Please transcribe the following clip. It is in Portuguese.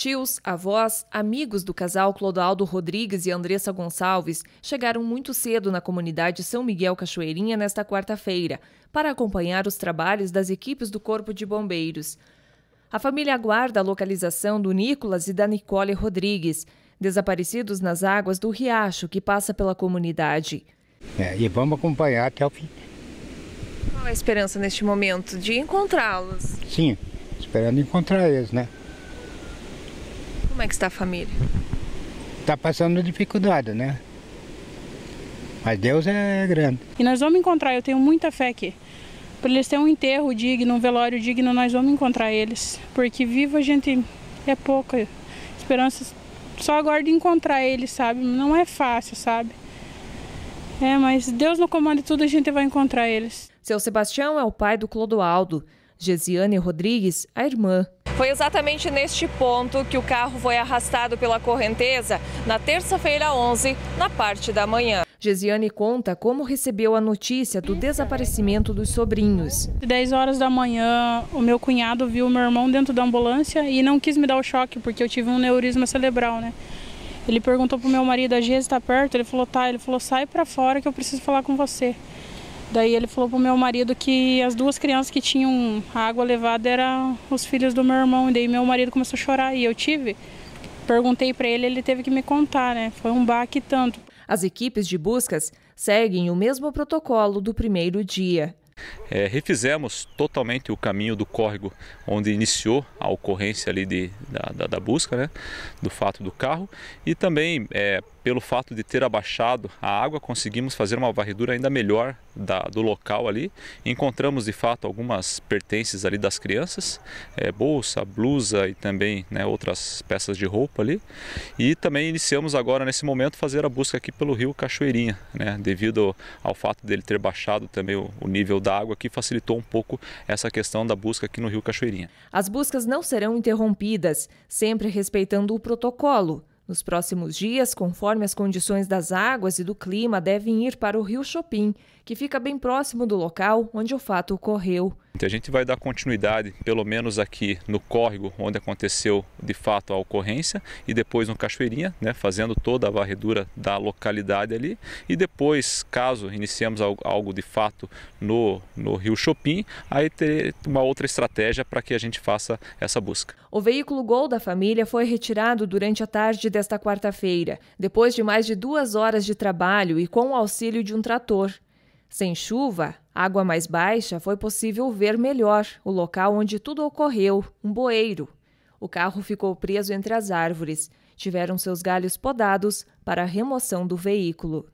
Tios, avós, amigos do casal Clodoaldo Rodrigues e Andressa Gonçalves chegaram muito cedo na comunidade São Miguel Cachoeirinha nesta quarta-feira para acompanhar os trabalhos das equipes do Corpo de Bombeiros. A família aguarda a localização do Nicolas e da Nicole Rodrigues, desaparecidos nas águas do riacho que passa pela comunidade. É, e vamos acompanhar até o fim. Qual a esperança neste momento de encontrá-los? Sim, esperando encontrar eles, né? Como é que está a família? Está passando dificuldade, né? Mas Deus é grande. E nós vamos encontrar, eu tenho muita fé aqui. Para eles terem um enterro digno, um velório digno, nós vamos encontrar eles. Porque vivo a gente é pouca. Esperança só agora de encontrar eles, sabe? Não é fácil, sabe? É, mas Deus no comando de tudo, a gente vai encontrar eles. Seu Sebastião é o pai do Clodoaldo. Gesiane Rodrigues, a irmã. Foi exatamente neste ponto que o carro foi arrastado pela correnteza na terça-feira 11, na parte da manhã. Gesiane conta como recebeu a notícia do desaparecimento dos sobrinhos. 10 horas da manhã, o meu cunhado viu meu irmão dentro da ambulância e não quis me dar o choque, porque eu tive um neurisma cerebral, né? Ele perguntou pro meu marido, a Gesi está perto? Ele falou, tá. Ele falou, sai para fora que eu preciso falar com você. Daí ele falou pro meu marido que as duas crianças que tinham água levada eram os filhos do meu irmão. E daí meu marido começou a chorar e eu tive. Perguntei para ele, ele teve que me contar, né? Foi um baque tanto. As equipes de buscas seguem o mesmo protocolo do primeiro dia. É, refizemos totalmente o caminho do córrego onde iniciou a ocorrência ali de, da, da, da busca, né, do fato do carro, e também é, pelo fato de ter abaixado a água, conseguimos fazer uma varredura ainda melhor da, do local ali. Encontramos de fato algumas pertences ali das crianças, é, bolsa, blusa e também né, outras peças de roupa ali. E também iniciamos agora nesse momento fazer a busca aqui pelo rio Cachoeirinha, né, devido ao fato dele ter baixado também o, o nível da água, que facilitou um pouco essa questão da busca aqui no rio Cachoeirinha. As buscas não serão interrompidas, sempre respeitando o protocolo. Nos próximos dias, conforme as condições das águas e do clima, devem ir para o rio Chopin, que fica bem próximo do local onde o fato ocorreu. Então, a gente vai dar continuidade, pelo menos aqui no córrego onde aconteceu de fato a ocorrência e depois no Cachoeirinha, né, fazendo toda a varredura da localidade ali e depois, caso iniciemos algo de fato no, no Rio Chopin, aí ter uma outra estratégia para que a gente faça essa busca. O veículo Gol da família foi retirado durante a tarde desta quarta-feira, depois de mais de duas horas de trabalho e com o auxílio de um trator. Sem chuva, Água mais baixa foi possível ver melhor o local onde tudo ocorreu um boeiro. O carro ficou preso entre as árvores. Tiveram seus galhos podados para a remoção do veículo.